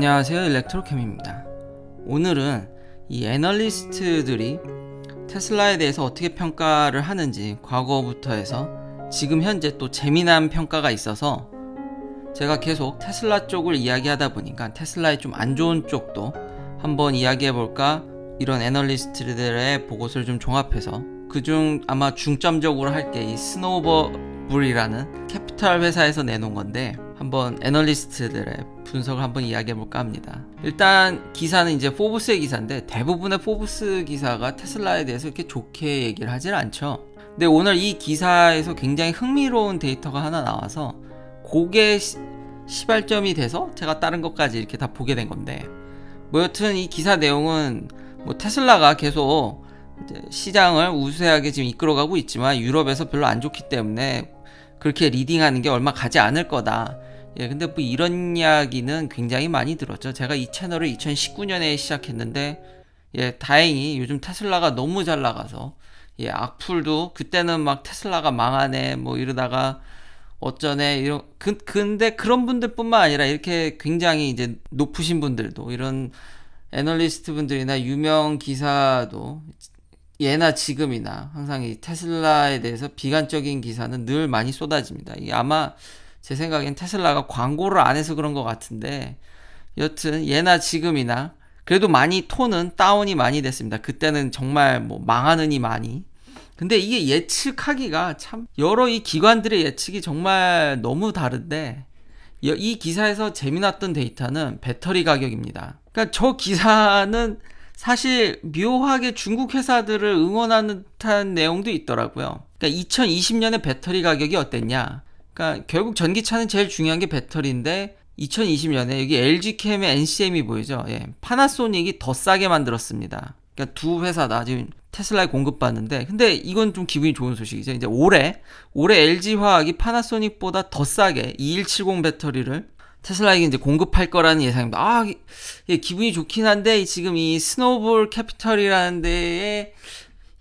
안녕하세요 일렉트로캠입니다 오늘은 이 애널리스트들이 테슬라에 대해서 어떻게 평가를 하는지 과거부터 해서 지금 현재 또 재미난 평가가 있어서 제가 계속 테슬라 쪽을 이야기하다 보니까 테슬라의 좀 안 좋은 쪽도 한번 이야기해볼까 이런 애널리스트들의 보고서를 좀 종합해서 그중 아마 중점적으로 할 게 이 스노버블이라는 우 캐피탈 회사에서 내놓은 건데 한번 애널리스트들의 분석을 한번 이야기해 볼까 합니다. 일단 기사는 이제 포브스의 기사인데 대부분의 포브스 기사가 테슬라에 대해서 이렇게 좋게 얘기를 하질 않죠. 근데 오늘 이 기사에서 굉장히 흥미로운 데이터가 하나 나와서 고게 시발점이 돼서 제가 다른 것까지 이렇게 다 보게 된 건데 뭐 여튼 이 기사 내용은 뭐 테슬라가 계속 시장을 우세하게 지금 이끌어가고 있지만 유럽에서 별로 안 좋기 때문에 그렇게 리딩하는 게 얼마 가지 않을 거다. 예, 근데 뭐 이런 이야기는 굉장히 많이 들었죠. 제가 이 채널을 2019년에 시작했는데, 예, 다행히 요즘 테슬라가 너무 잘 나가서, 예, 악플도 그때는 막 테슬라가 망하네, 뭐 이러다가 어쩌네, 이런, 그, 근데 그런 분들뿐만 아니라 이렇게 굉장히 이제 높으신 분들도 이런 애널리스트 분들이나 유명 기사도 예나 지금이나 항상 이 테슬라에 대해서 비관적인 기사는 늘 많이 쏟아집니다. 이게 아마 제 생각엔 테슬라가 광고를 안 해서 그런 것 같은데 여튼 예나 지금이나 그래도 많이 톤은 다운이 많이 됐습니다. 그때는 정말 뭐 망하느니 많이. 근데 이게 예측하기가 참 여러 이 기관들의 예측이 정말 너무 다른데 이 기사에서 재미났던 데이터는 배터리 가격입니다. 그러니까 저 기사는 사실 묘하게 중국 회사들을 응원하는 듯한 내용도 있더라고요. 그러니까 2020년에 배터리 가격이 어땠냐? 그러니까 결국 전기차는 제일 중요한 게 배터리인데 2020년에 여기 LG캠의 NCM이 보이죠. 예. 파나소닉이 더 싸게 만들었습니다. 그러니까 두 회사다 지금 테슬라에 공급받는데 근데 이건 좀 기분이 좋은 소식이죠. 이제 올해 올해 LG 화학이 파나소닉보다 더 싸게 2170 배터리를 테슬라에게 이제 공급할 거라는 예상입니다. 아, 예, 기분이 좋긴 한데 지금 이 스노볼 캐피털이라는 데에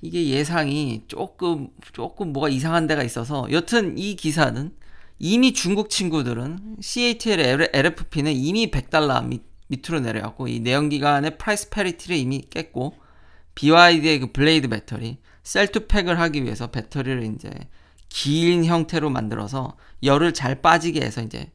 이게 예상이 조금 조금 뭐가 이상한 데가 있어서 여튼 이 기사는 이미 중국 친구들은 CATL LFP는 이미 100달러 밑, 밑으로 내려갔고 이 내연기관의 프라이스 페리티를 이미 깼고 BYD의 그 블레이드 배터리 셀투팩을 하기 위해서 배터리를 이제 긴 형태로 만들어서 열을 잘 빠지게 해서 이제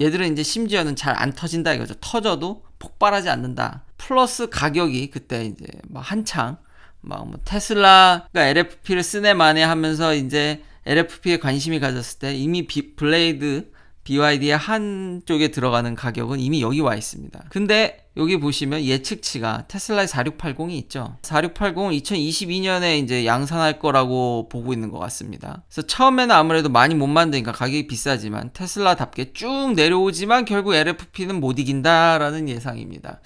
얘들은 이제 심지어는 잘 안 터진다 이거죠. 터져도 폭발하지 않는다. 플러스 가격이 그때 이제 막 한창 막 뭐 테슬라가 LFP를 쓰네 마네 하면서 이제 LFP에 관심이 가졌을 때 이미 비, 블레이드 BYD의 한쪽에 들어가는 가격은 이미 여기 와 있습니다. 근데 여기 보시면 예측치가 테슬라의 4680이 있죠. 4680은 2022년에 이제 양산할 거라고 보고 있는 것 같습니다. 그래서 처음에는 아무래도 많이 못 만드니까 가격이 비싸지만 테슬라답게 쭉 내려오지만 결국 LFP는 못 이긴다라는 예상입니다.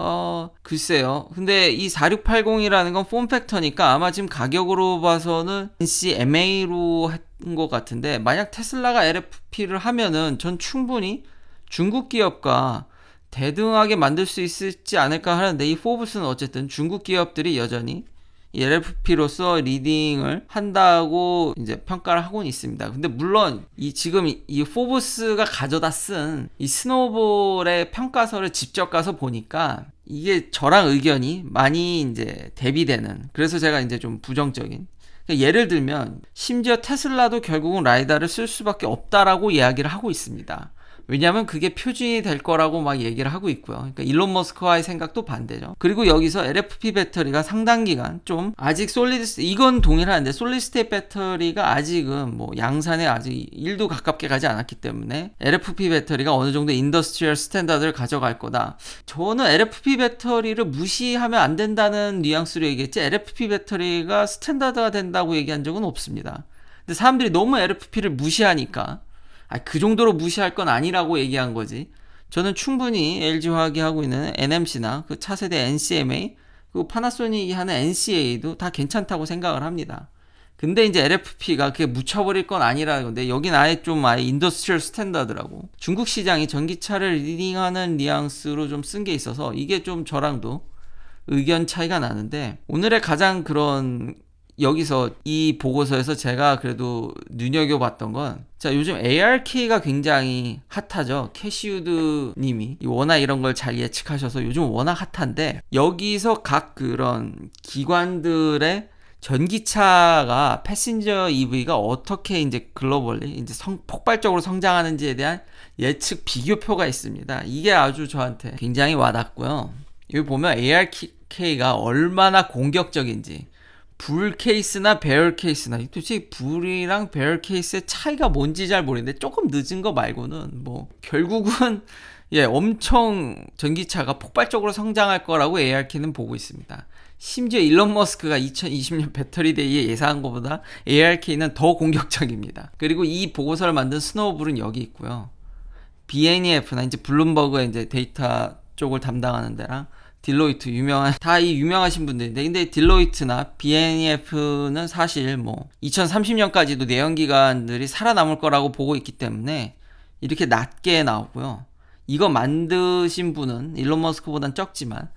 어, 글쎄요. 근데 이 4680이라는 건폼 팩터니까 아마 지금 가격으로 봐서는 NCMA로 한 것 같은데 만약 테슬라가 LFP를 하면은 전 충분히 중국 기업과 대등하게 만들 수 있을지 않을까 하는데 이 포브스는 어쨌든 중국 기업들이 여전히 LFP로서 리딩을 한다고 이제 평가를 하고는 있습니다. 근데 물론 이 지금 이 포브스가 가져다 쓴 이 스노볼의 평가서를 직접 가서 보니까 이게 저랑 의견이 많이 이제 대비되는 그래서 제가 이제 좀 부정적인 그러니까 예를 들면 심지어 테슬라도 결국은 라이다를 쓸 수밖에 없다라고 이야기를 하고 있습니다. 왜냐하면 그게 표준이 될 거라고 막 얘기를 하고 있고요. 그러니까 일론 머스크와의 생각도 반대죠. 그리고 여기서 LFP 배터리가 상당 기간 좀 아직 솔리드 이건 동일한데 솔리스테이 배터리가 아직은 뭐 양산에 아직 1도 가깝게 가지 않았기 때문에 LFP 배터리가 어느 정도 인더스트리얼 스탠다드를 가져갈 거다. 저는 LFP 배터리를 무시하면 안 된다는 뉘앙스로 얘기했지 LFP 배터리가 스탠다드가 된다고 얘기한 적은 없습니다. 근데 사람들이 너무 LFP를 무시하니까 아, 그 정도로 무시할 건 아니라고 얘기한 거지. 저는 충분히 LG화학이 하고 있는 NMC나 그 차세대 NCMA, 그 파나소닉이 하는 NCA도 다 괜찮다고 생각을 합니다. 근데 이제 LFP가 그게 묻혀버릴 건 아니라는 건데 여긴 아예 좀 아예 인더스트리얼 스탠다드라고 중국 시장이 전기차를 리딩하는 뉘앙스로 좀 쓴 게 있어서 이게 좀 저랑도 의견 차이가 나는데 오늘의 가장 그런 여기서 이 보고서에서 제가 그래도 눈여겨봤던 건 자, 요즘 ARK가 굉장히 핫하죠. 캐시우드 님이 워낙 이런 걸 잘 예측하셔서 요즘 워낙 핫한데 여기서 각 그런 기관들의 전기차가 패신저 EV가 어떻게 이제 글로벌리 이제 성, 폭발적으로 성장하는지에 대한 예측 비교표가 있습니다. 이게 아주 저한테 굉장히 와닿고요. 여기 보면 ARK가 얼마나 공격적인지 불 케이스나 배열 케이스나 도대체 불이랑 배열 케이스의 차이가 뭔지 잘 모르는데 조금 늦은 거 말고는 뭐 결국은 예 엄청 전기차가 폭발적으로 성장할 거라고 ARK는 보고 있습니다. 심지어 일론 머스크가 2020년 배터리 데이에 예상한 것보다 ARK는 더 공격적입니다. 그리고 이 보고서를 만든 스노우블은 여기 있고요. BNEF나 이제 블룸버그 이제 데이터 쪽을 담당하는 데랑 딜로이트 유명한 다 이 유명하신 분들인데 네, 근데 딜로이트나 BNEF는 사실 뭐 2030년까지도 내연 기관들이 살아남을 거라고 보고 있기 때문에 이렇게 낮게 나오고요. 이거 만드신 분은 일론 머스크보단 적지만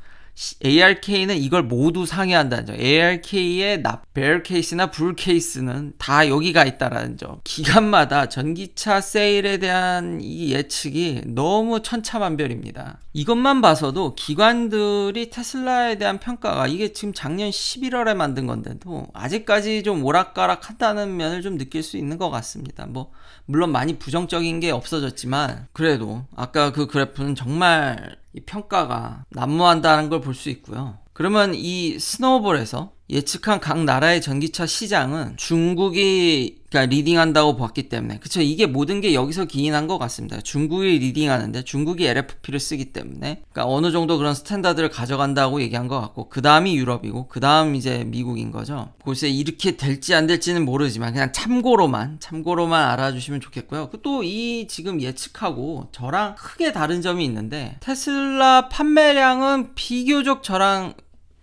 ARK는 이걸 모두 상회한다는 점. ARK의 납, 벨 케이스나 불 케이스는 다 여기가 있다라는 점. 기간마다 전기차 세일에 대한 이 예측이 너무 천차만별입니다. 이것만 봐서도 기관들이 테슬라에 대한 평가가 이게 지금 작년 11월에 만든 건데도 아직까지 좀 오락가락 한다는 면을 좀 느낄 수 있는 것 같습니다. 뭐, 물론 많이 부정적인 게 없어졌지만 그래도 아까 그 그래프는 정말 평가가 난무한다는 걸 볼 수 있고요. 그러면 이 스노우볼에서 예측한 각 나라의 전기차 시장은 중국이 그러니까 리딩한다고 봤기 때문에 그쵸 이게 모든 게 여기서 기인한 것 같습니다 중국이 리딩하는데 중국이 LFP를 쓰기 때문에 그러니까 어느 정도 그런 스탠다드를 가져간다고 얘기한 것 같고 그 다음이 유럽이고 그 다음 이제 미국인 거죠 글쎄 이렇게 될지 안 될지는 모르지만 그냥 참고로만 참고로만 알아주시면 좋겠고요 그 또이 지금 예측하고 저랑 크게 다른 점이 있는데 테슬라 판매량은 비교적 저랑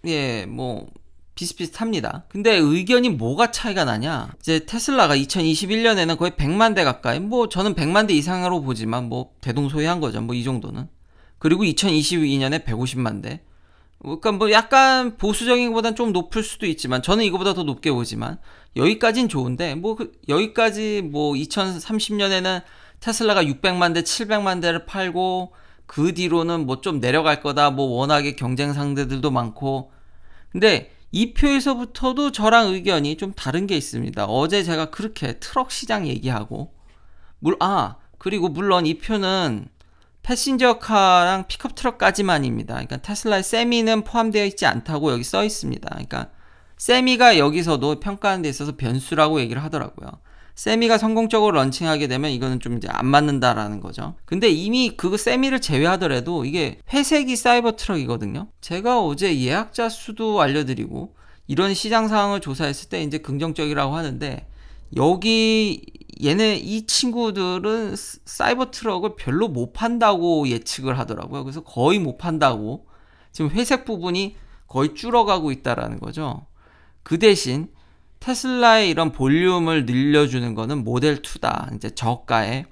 예, 뭐, 비슷비슷합니다. 근데 의견이 뭐가 차이가 나냐? 이제 테슬라가 2021년에는 거의 100만 대 가까이, 뭐 저는 100만 대 이상으로 보지만 뭐 대동소이한 거죠. 뭐 이 정도는. 그리고 2022년에 150만 대. 그러니까 뭐 약간 보수적인 것보단 좀 높을 수도 있지만 저는 이거보다 더 높게 보지만 여기까진 좋은데 뭐그 여기까지 뭐 2030년에는 테슬라가 600만 대, 700만 대를 팔고 그 뒤로는 뭐 좀 내려갈 거다. 뭐 워낙에 경쟁 상대들도 많고. 근데 이 표에서부터도 저랑 의견이 좀 다른 게 있습니다. 어제 제가 그렇게 트럭 시장 얘기하고 물, 아, 그리고 물론 이 표는 패신저카랑 픽업 트럭까지만입니다. 그러니까 테슬라의 세미는 포함되어 있지 않다고 여기 써 있습니다. 그러니까 세미가 여기서도 평가하는 데 있어서 변수라고 얘기를 하더라고요. 세미가 성공적으로 런칭하게 되면 이거는 좀 이제 안 맞는다라는 거죠. 근데 이미 그 세미를 제외하더라도 이게 회색이 사이버 트럭이거든요. 제가 어제 예약자 수도 알려드리고 이런 시장 상황을 조사했을 때 이제 긍정적이라고 하는데 여기 얘네 이 친구들은 사이버 트럭을 별로 못 판다고 예측을 하더라고요. 그래서 거의 못 판다고 지금 회색 부분이 거의 줄어가고 있다라는 거죠. 그 대신 테슬라의 이런 볼륨을 늘려주는 거는 모델 2다. 이제 저가의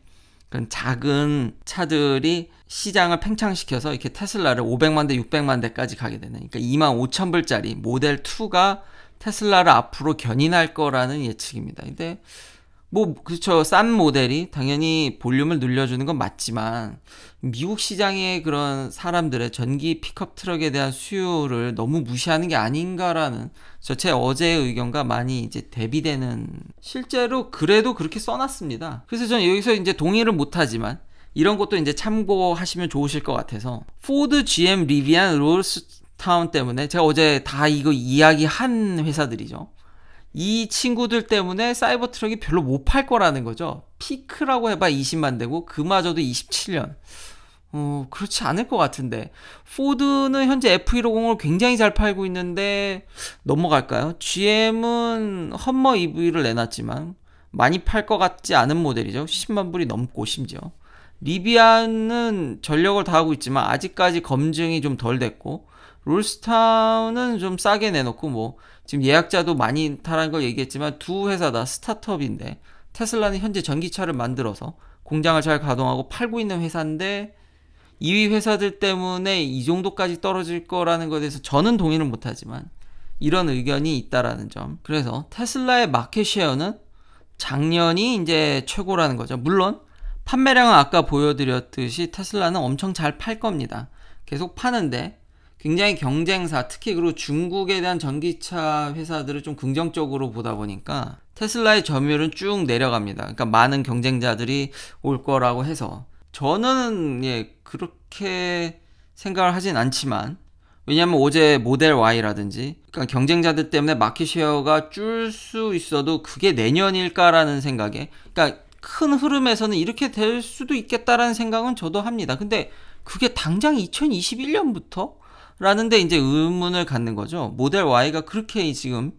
그런 작은 차들이 시장을 팽창시켜서 이렇게 테슬라를 500만 대, 600만 대까지 가게 되는 그러니까 2만 5천 불짜리 모델 2가 테슬라를 앞으로 견인할 거라는 예측입니다. 근데 뭐 그렇죠. 싼 모델이 당연히 볼륨을 늘려주는 건 맞지만 미국 시장의 그런 사람들의 전기 픽업 트럭에 대한 수요를 너무 무시하는 게 아닌가라는 저 제 어제의 의견과 많이 이제 대비되는 실제로 그래도 그렇게 써놨습니다. 그래서 저는 여기서 이제 동의를 못하지만 이런 것도 이제 참고하시면 좋으실 것 같아서 포드, GM, 리비안, 롤스타운 때문에 제가 어제 다 이거 이야기한 회사들이죠. 이 친구들 때문에 사이버 트럭이 별로 못 팔 거라는 거죠. 피크라고 해봐 20만 대고 그마저도 27년. 어, 그렇지 않을 것 같은데. 포드는 현재 F150을 굉장히 잘 팔고 있는데 넘어갈까요? GM은 험머 EV를 내놨지만 많이 팔 것 같지 않은 모델이죠. 10만 불이 넘고 심지어. 리비안은 전력을 다하고 있지만 아직까지 검증이 좀 덜 됐고 롤스타운은 좀 싸게 내놓고 뭐 지금 예약자도 많이 타라는 걸 얘기했지만 두 회사 다 스타트업인데 테슬라는 현재 전기차를 만들어서 공장을 잘 가동하고 팔고 있는 회사인데 2위 회사들 때문에 이 정도까지 떨어질 거라는 것에 대해서 저는 동의는 못하지만 이런 의견이 있다라는 점. 그래서 테슬라의 마켓 쉐어는 작년이 이제 최고라는 거죠. 물론 판매량은 아까 보여드렸듯이 테슬라는 엄청 잘 팔 겁니다. 계속 파는데 굉장히 경쟁사, 특히 그리고 중국에 대한 전기차 회사들을 좀 긍정적으로 보다 보니까 테슬라의 점유율은 쭉 내려갑니다. 그러니까 많은 경쟁자들이 올 거라고 해서 저는 예, 그렇게 생각을 하진 않지만 왜냐하면 어제 모델 Y라든지 그러니까 경쟁자들 때문에 마켓쉐어가 줄 수 있어도 그게 내년일까라는 생각에 그러니까 큰 흐름에서는 이렇게 될 수도 있겠다라는 생각은 저도 합니다. 근데 그게 당장 2021년부터 라는데 이제 의문을 갖는 거죠. 모델 Y가 그렇게 지금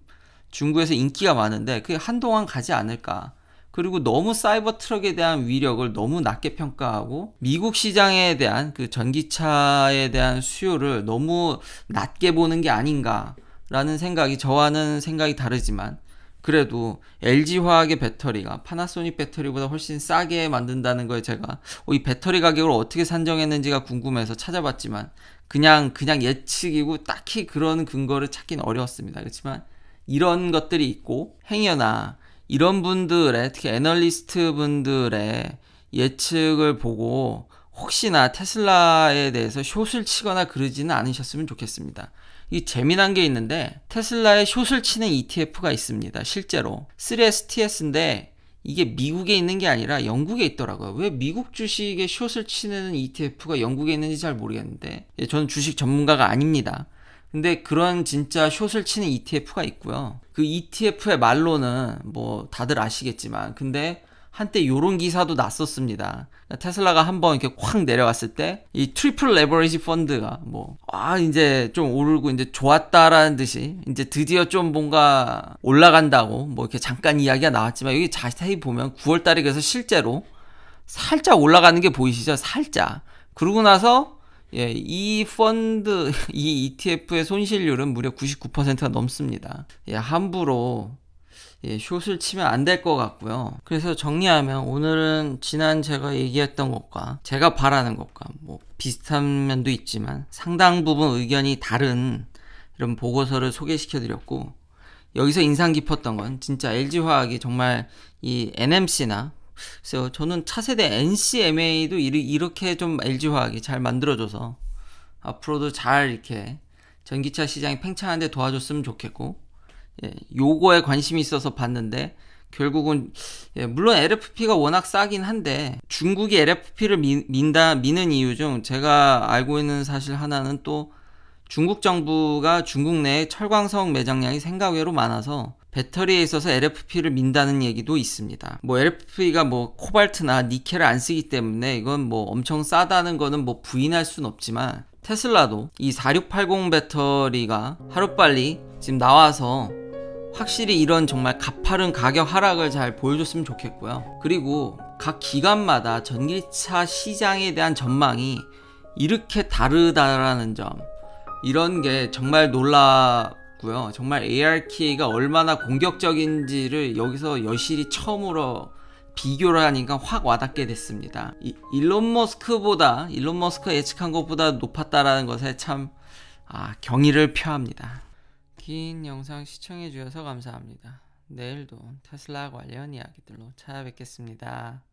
중국에서 인기가 많은데 그게 한동안 가지 않을까. 그리고 너무 사이버 트럭에 대한 위력을 너무 낮게 평가하고 미국 시장에 대한 그 전기차에 대한 수요를 너무 낮게 보는 게 아닌가라는 생각이 저와는 생각이 다르지만 그래도 LG 화학의 배터리가 파나소닉 배터리보다 훨씬 싸게 만든다는 거에 제가 어, 이 배터리 가격을 어떻게 산정했는지가 궁금해서 찾아봤지만 그냥 그냥 예측이고 딱히 그런 근거를 찾기는 어려웠습니다. 그렇지만 이런 것들이 있고 행여나 이런 분들의 특히 애널리스트 분들의 예측을 보고 혹시나 테슬라에 대해서 숏을 치거나 그러지는 않으셨으면 좋겠습니다. 이 재미난 게 있는데 테슬라의 숏을 치는 ETF가 있습니다. 실제로 3STS인데 이게 미국에 있는 게 아니라 영국에 있더라고요. 왜 미국 주식에 숏을 치는 ETF가 영국에 있는지 잘 모르겠는데 예, 저는 주식 전문가가 아닙니다. 근데 그런 진짜 숏을 치는 ETF가 있고요. 그 ETF의 말로는 뭐 다들 아시겠지만 근데 한때 요런 기사도 났었습니다. 그러니까 테슬라가 한번 이렇게 확 내려갔을 때 이 트리플 레버리지 펀드가 뭐아 이제 좀 오르고 이제 좋았다라는 듯이 이제 드디어 좀 뭔가 올라간다고 뭐 이렇게 잠깐 이야기가 나왔지만 여기 자세히 보면 9월 달에 그래서 실제로 살짝 올라가는 게 보이시죠? 살짝. 그러고 나서 예, 이 펀드 이 ETF의 손실률은 무려 99%가 넘습니다. 예, 함부로 예, 숏을 치면 안 될 것 같고요. 그래서 정리하면 오늘은 지난 제가 얘기했던 것과 제가 바라는 것과 뭐 비슷한 면도 있지만 상당 부분 의견이 다른 이런 보고서를 소개시켜 드렸고 여기서 인상 깊었던 건 진짜 LG화학이 정말 이 NMC나 그래서 저는 차세대 NCMA도 이렇게 좀 LG화학이 잘 만들어줘서 앞으로도 잘 이렇게 전기차 시장이 팽창하는데 도와줬으면 좋겠고 예, 요거에 관심이 있어서 봤는데 결국은 예, 물론 LFP가 워낙 싸긴 한데 중국이 LFP를 미, 민다 미는 이유 중 제가 알고 있는 사실 하나는 또 중국 정부가 중국 내에 철광석 매장량이 생각외로 많아서 배터리에 있어서 LFP를 민다는 얘기도 있습니다. 뭐 LFP가 뭐 코발트나 니켈을 안 쓰기 때문에 이건 뭐 엄청 싸다는 거는 뭐 부인할 순 없지만 테슬라도 이 4680 배터리가 하루빨리 지금 나와서 확실히 이런 정말 가파른 가격 하락을 잘 보여줬으면 좋겠고요. 그리고 각 기관마다 전기차 시장에 대한 전망이 이렇게 다르다라는 점 이런 게 정말 놀라고요. 정말 ARK가 얼마나 공격적인지를 여기서 여실히 처음으로 비교를 하니까 확 와닿게 됐습니다. 이, 일론 머스크보다 일론 머스크 예측한 것보다 높았다라는 것에 참 아, 경의를 표합니다. 긴 영상 시청해 주셔서 감사합니다. 내일도 테슬라 관련 이야기들로 찾아뵙겠습니다.